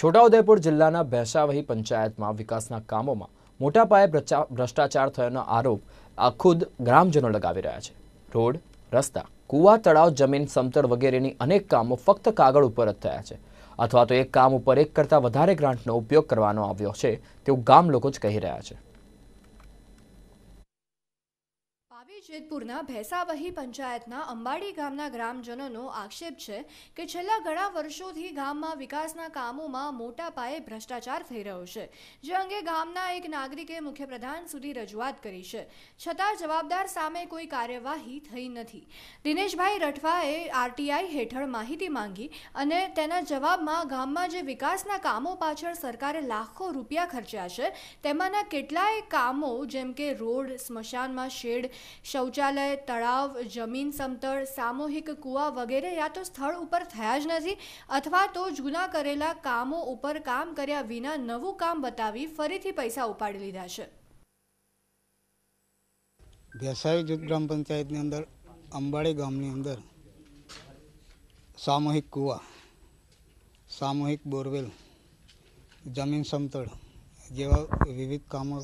છોટાઉદેપુર જિલ્લાના ભેસાવહી પંચાયતમાં વિકાસના કામોમાં મોટા પાયે ભ્રષ્ટાચાર થયાનો આરોપ ખુદ ગ્રામજનો લગાવી રહ્યા છે રોડ રસ્તા કૂવા તળાવ જમીન સમતળ વગેરેની અનેક કામો ફક્ત કાગળ ઉપર જ થયા છે અથવા તો એક કામ ઉપર એક કરતાં વધારે ગ્રાન્ટનો ઉપયોગ કરવાનો આવ્યો છે તેવું ગામ લોકો જ કહી રહ્યા છે જેતપુરના ભેસાવહી પંચાયતના અંબાડી ગામના ગ્રામજનોનો આક્ષેપ છે કે છેલ્લા ઘણા વર્ષોથી ગામમાં વિકાસના કામોમાં મોટા પાયે ભ્રષ્ટાચાર થઈ રહ્યો છે જે અંગે ગામના એક નાગરિકે મુખ્યપ્રધાન સુધી રજૂઆત કરી છે છતાં જવાબદાર સામે કોઈ કાર્યવાહી થઈ નથી દિનેશભાઈ રઠવાએ આરટીઆઈ હેઠળ માહિતી માંગી અને તેના જવાબમાં ગામમાં જે વિકાસના કામો પાછળ સરકારે લાખો રૂપિયા ખર્ચ્યા છે તેમાંના કેટલાય કામો જેમ કે રોડ સ્મશાનમાં શેડ શૌચાલય તળાવ જમીન સમતળ સામૂહિક કૂવા વગેરે યા તો સ્થળ ઉપર થયા જ નથી અથવા તો જૂના કરેલા કામો ઉપર કામ કર્યા વિના નવું કામ બતાવી ફરીથી પૈસા ઉપાડી લીધા છે ભેસાવી જૂથ ગ્રામ પંચાયતની અંદર અંબાડી ગામની અંદર સામૂહિક કૂવા સામૂહિક બોરવેલ જમીન સમતળ જેવા વિવિધ કામો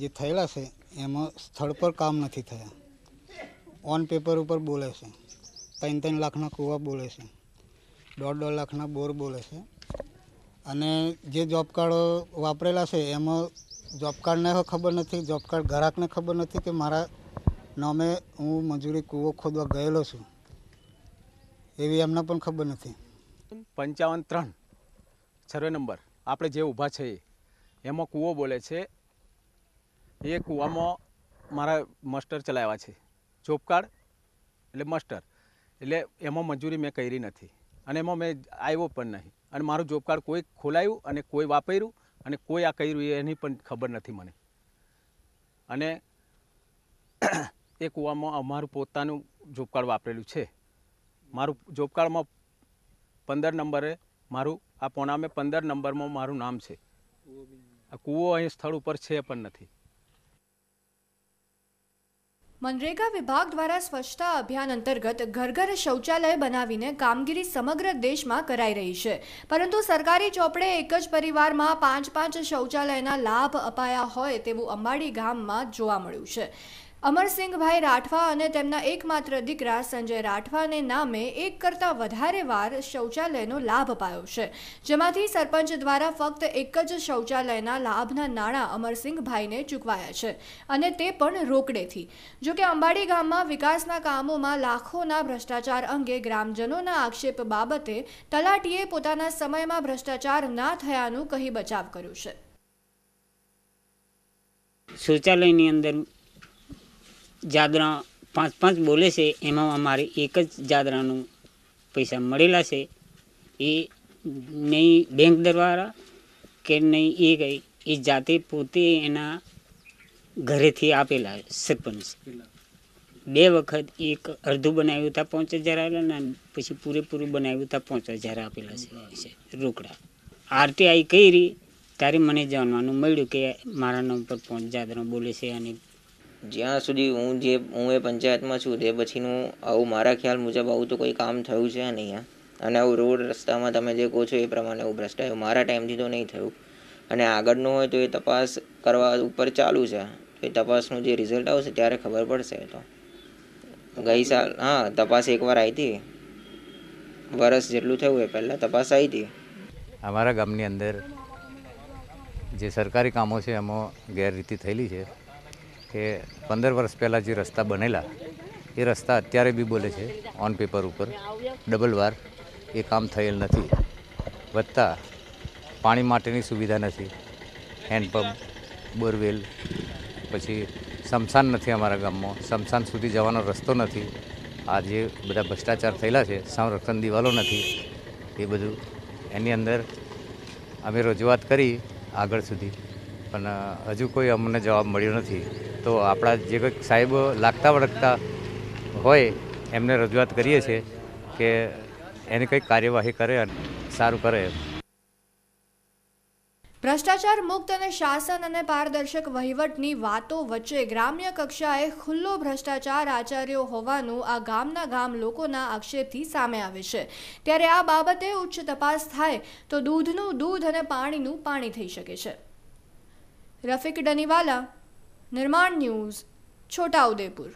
જે થયેલા છે એમાં સ્થળ પર કામ નથી થયા ઓન પેપર ઉપર બોલે છે ત્રણ ત્રણ લાખના કૂવા બોલે છે દોઢ દોઢ લાખના બોર બોલે છે અને જે જોબ કાર્ડ વાપરેલા છે એમાં જોબ કાર્ડને ખબર નથી જોબ કાર્ડ ગ્રાહકને ખબર નથી કે મારા નામે હું મજૂરી કૂવો ખોદવા ગયેલો છું એવી એમને પણ ખબર નથી પંચાવન ત્રણ સર્વે નંબર આપણે જે ઊભા છીએ એમાં કૂવો બોલે છે એ કૂવામાં મારા મસ્ટર ચલાવ્યા છે જોબ કાર્ડ એટલે મસ્ટર એટલે એમાં મજૂરી મેં કરી નથી અને એમાં મેં આવ્યો પણ નહીં અને મારું જોબ કાર્ડ કોઈ ખોલાયું અને કોઈ વાપર્યું અને કોઈ આ કર્યું એની પણ ખબર નથી મને અને એ કૂવામાં અમારું પોતાનું જોબ કાર્ડ વાપરેલું છે મારું જોબ કાર્ડમાં પંદર નંબરે મારું આ પોણામે પંદર નંબરમાં મારું નામ છે આ કૂવો અહીં સ્થળ ઉપર છે પણ નથી મનરેગા વિભાગ દ્વારા સ્વચ્છતા અભિયાન અંતર્ગત ઘર ઘર શૌચાલય બનાવીને કામગીરી સમગ્ર દેશમાં કરાઈ રહી છે પરંતુ સરકારી ચોપડે એક જ પરિવારમાં પાંચ પાંચ શૌચાલયના લાભ અપાયા હોય તેવું અંબાડી ગામમાં જોવા મળ્યું છે અમરસિંહભાઈ રાઠવા અને તેમના એકમાત્ર દીકરા સંજય રાઠવાને નામે એક કરતાં વધારે વાર શૌચાલયનો લાભ અપાયો છે જેમાંથી સરપંચ દ્વારા ફક્ત એક જ શૌચાલયના લાભના નાણાં અમરસિંહભાઈને ચૂકવાયા છે અને તે પણ રોકડેથી જોકે અંબાડી ગામમાં વિકાસના કામોમાં લાખોના ભ્રષ્ટાચાર અંગે ગ્રામજનોના આક્ષેપ બાબતે તલાટીએ પોતાના સમયમાં ભ્રષ્ટાચાર ના થયાનું કહી બચાવ કર્યો છે શૌચાલયની અંદર જાદરા પાંચ પાંચ બોલે છે એમાં અમારે એક જ જાદરાનું પૈસા મળેલા છે એ નહીં બેંક દ્વારા કે નહીં એ કંઈ એ જાતે પોતે એના ઘરેથી આપેલા સરપંચ બે વખત એક અડધું બનાવ્યું હતા પાંચ હજાર આવેલા ને પછી પૂરેપૂરું બનાવ્યું હતા પાંચ હજાર આપેલા છે રોકડા આરટીઆઈ કરી ત્યારે મને જાણવાનું મળ્યું કે મારા નામ પર પાંચ જાદરા બોલે છે અને જ્યાં સુધી હું જે હું એ પંચાયતમાં છું તે પછીનું આવું મારા ખ્યાલ મુજબ આવું તો કોઈ કામ થયું છે નહીં અહીંયા અને આવું રોડ રસ્તામાં તમે જે કહો છો એ પ્રમાણે આવું ભ્રષ્ટાચાર મારા ટાઈમથી તો નહીં થયું અને આગળનું હોય તો એ તપાસ કરવા ઉપર ચાલુ છે તો એ તપાસનું જે રિઝલ્ટ આવશે ત્યારે ખબર પડશે તો ગઈ સાલ હા તપાસ એકવાર આવી હતી વરસ જેટલું થયું એ પહેલાં તપાસ આવી હતી અમારા ગામની અંદર જે સરકારી કામો છે એમાં ગેરરીતિ થયેલી છે કે પંદર વર્ષ પહેલાં જે રસ્તા બનેલા એ રસ્તા અત્યારે બી બોલે છે ઓન પેપર ઉપર ડબલ વાર એ કામ થયેલ નથી વધતા પાણી માટેની સુવિધા નથી હેન્ડપંપ બોરવેલ પછી સમસાન નથી અમારા ગામમાં સમસાન સુધી જવાનો રસ્તો નથી આ જે બધા ભ્રષ્ટાચાર થયેલા છે સંરક્ષણ દિવાલો નથી એ બધું એની અંદર અમે રજૂઆત કરી આગળ સુધી પણ હજુ કોઈ અમને જવાબ મળ્યો નથી તો આપણા જે કંઈક સાહેબ લાગતા વળગતા હોય એમને રજૂઆત કરીએ છીએ કે એની કંઈક કાર્યવાહી કરે અને સારું કરે ભ્રષ્ટાચાર મુક્ત અને શાસન અને પારદર્શક વહીવટની વાતો વચ્ચે ગ્રામ્ય કક્ષાએ ખુલ્લો ભ્રષ્ટાચાર આચાર્યો હોવાનું આ ગામના ગામ લોકોના આક્ષેપથી સામે આવે છે ત્યારે આ બાબતે ઉચ્ચ તપાસ થાય તો દૂધનું દૂધ અને પાણીનું પાણી થઈ શકે છે રફિક ડનીવાલા નિર્માણ ન્યૂઝ છોટાઉદેપુર